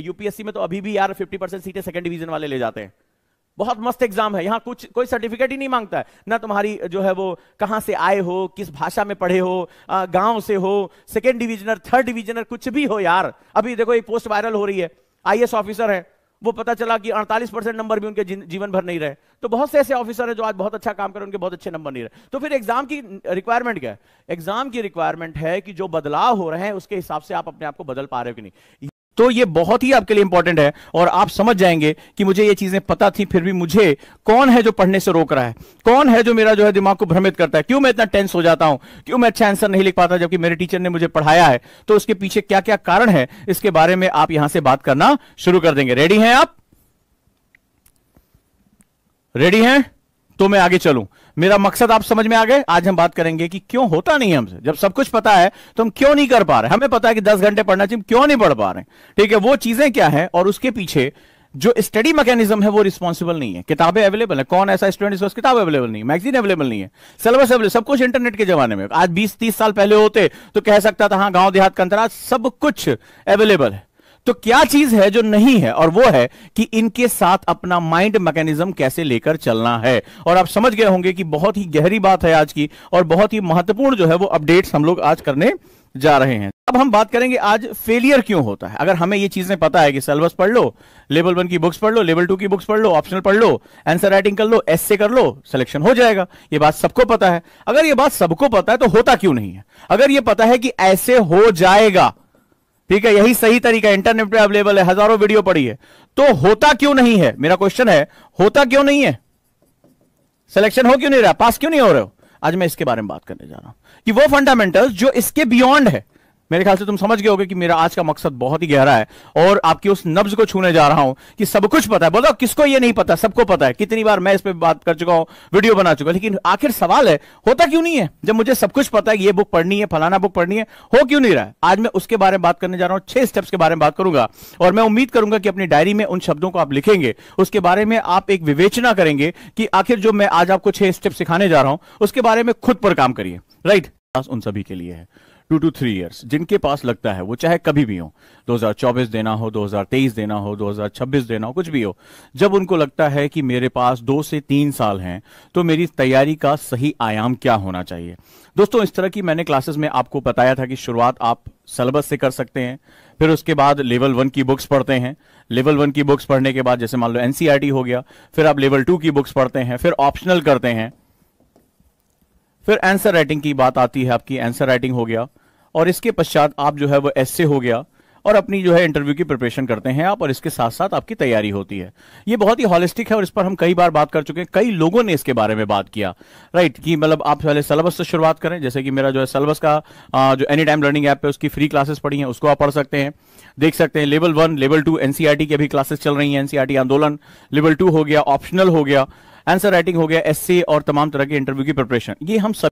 UPSC में तो अभी भी यार 50 परसेंट सीटें सेकंड डिवीजन वाले ले जाते हैं बहुत मस्त एग्जाम है यहाँ कुछ कोई सर्टिफिकेट ही नहीं मांगता है ना तुम्हारी जो है वो कहाँ से आए हो किस भाषा में पढ़े हो गांव से हो सेकंड डिवीजनर थर्ड डिवीजनर कुछ भी हो यार अभी देखो एक पोस्ट वायरल हो रही है आई ऑफिसर है वो पता चला कि 48 परसेंट नंबर भी उनके जीवन भर नहीं रहे तो बहुत से ऐसे ऑफिसर है जो आज बहुत अच्छा काम कर रहे उनके बहुत अच्छे नंबर नहीं रहे तो फिर एग्जाम की रिक्वायरमेंट क्या है एग्जाम की रिक्वायरमेंट है कि जो बदलाव हो रहे हैं उसके हिसाब से आप अपने आप को बदल पा रहे हो कि नहीं तो ये बहुत ही आपके लिए इंपॉर्टेंट है और आप समझ जाएंगे कि मुझे ये चीजें पता थी फिर भी मुझे कौन है जो पढ़ने से रोक रहा है कौन है जो मेरा जो है दिमाग को भ्रमित करता है क्यों मैं इतना टेंस हो जाता हूं क्यों मैं अच्छा आंसर नहीं लिख पाता जबकि मेरे टीचर ने मुझे पढ़ाया है तो उसके पीछे क्या क्या कारण है इसके बारे में आप यहां से बात करना शुरू कर देंगे रेडी हैं आप रेडी हैं तो मैं आगे चलूं मेरा मकसद आप समझ में आ गए आज हम बात करेंगे कि क्यों होता नहीं हमसे जब सब कुछ पता है तो हम क्यों नहीं कर पा रहे हमें पता है कि दस घंटे पढ़ना चाहिए क्यों नहीं पढ़ पा रहे ठीक है वो चीजें क्या है और उसके पीछे जो स्टडी मैकेनिज्म है वो रिस्पॉन्सिबल नहीं है किताबें अवेलेबल है कौन ऐसा स्टूडेंट जिसके किताब अवेलेबल नहीं है मैगजीन अवेलेबल नहीं है सिलेबस अवेलेबल सब कुछ इंटरनेट के जमाने में आज बीस तीस साल पहले होते तो कह सकता था हाँ गांव देहात का अंतराज सब कुछ अवेलेबल है तो क्या चीज है जो नहीं है और वो है कि इनके साथ अपना माइंड मैकेनिज्म कैसे लेकर चलना है और आप समझ गए होंगे कि बहुत ही गहरी बात है आज की और बहुत ही महत्वपूर्ण जो है वो अपडेट्स हम लोग आज करने जा रहे हैं अब हम बात करेंगे आज फेलियर क्यों होता है अगर हमें ये चीजें पता है कि सिलेबस पढ़ लो लेवल वन की बुक्स पढ़ लो लेवल टू की बुक्स पढ़ लो ऑप्शनल पढ़ लो आंसर राइटिंग कर लो एस कर लो सिलेक्शन हो जाएगा ये बात सबको पता है अगर ये बात सबको पता है तो होता क्यों नहीं है अगर ये पता है कि ऐसे हो जाएगा ठीक है यही सही तरीका इंटरनेट पे अवेलेबल है हजारों वीडियो पड़ी है तो होता क्यों नहीं है मेरा क्वेश्चन है होता क्यों नहीं है सिलेक्शन हो क्यों नहीं रहा पास क्यों नहीं हो रहे हो आज मैं इसके बारे में बात करने जा रहा हूं कि वो फंडामेंटल जो इसके बियॉन्ड है मेरे ख्याल से तुम समझ गए होगे कि मेरा आज का मकसद बहुत ही गहरा है और आपकी उस नब्ज को छूने जा रहा हूं कि सब कुछ पता है बोलो किसको ये नहीं पता सबको पता है कितनी बार मैं इस पर बात कर चुका हूं वीडियो बना चुका लेकिन आखिर सवाल है होता क्यों नहीं है जब मुझे सब कुछ पता है ये बुक पढ़नी है फलाना बुक पढ़नी है हो क्यों नहीं रहा है आज मैं उसके बारे में बात करने जा रहा हूं छह स्टेप्स के बारे में बात करूंगा और मैं उम्मीद करूंगा कि अपनी डायरी में उन शब्दों को आप लिखेंगे उसके बारे में आप एक विवेचना करेंगे कि आखिर जो मैं आज आपको छह स्टेप सिखाने जा रहा हूं उसके बारे में खुद पर काम करिए राइट उन सभी के लिए है टू टू थ्री ईयर्स जिनके पास लगता है वो चाहे कभी भी हो 2024 देना हो 2023 देना हो 2026 देना हो कुछ भी हो जब उनको लगता है कि मेरे पास दो से तीन साल हैं तो मेरी तैयारी का सही आयाम क्या होना चाहिए दोस्तों इस तरह की मैंने क्लासेस में आपको बताया था कि शुरुआत आप सिलेबस से कर सकते हैं फिर उसके बाद लेवल वन की बुक्स पढ़ते हैं लेवल वन की बुक्स पढ़ने के बाद जैसे मान लो एनसीआरटी e हो गया फिर आप लेवल टू की बुक्स पढ़ते हैं फिर ऑप्शनल करते हैं फिर आंसर राइटिंग की बात आती है आपकी आंसर राइटिंग हो गया और इसके पश्चात आप जो है वो एस हो गया और अपनी जो है इंटरव्यू की प्रिपरेशन करते हैं आप और इसके साथ साथ आपकी तैयारी होती है ये बहुत ही हॉलिस्टिक है और इस पर हम कई बार बात कर चुके हैं कई लोगों ने इसके बारे में बात किया राइट कि मतलब आप पहले सिलेबस से शुरुआत करें जैसे कि मेरा जो है सिलेबस का जो एनी टाइम लर्निंग ऐप है उसकी फ्री क्लासेस पड़ी है उसको आप पढ़ सकते हैं देख सकते हैं level one level two NCERT की अभी क्लासेस चल रही है एनसीआरटी e आंदोलन लेवल टू हो गया ऑप्शनल हो गया आंसर राइटिंग हो गया एससी और तमाम तरह के इंटरव्यू की प्रिपरेशन ये हम सब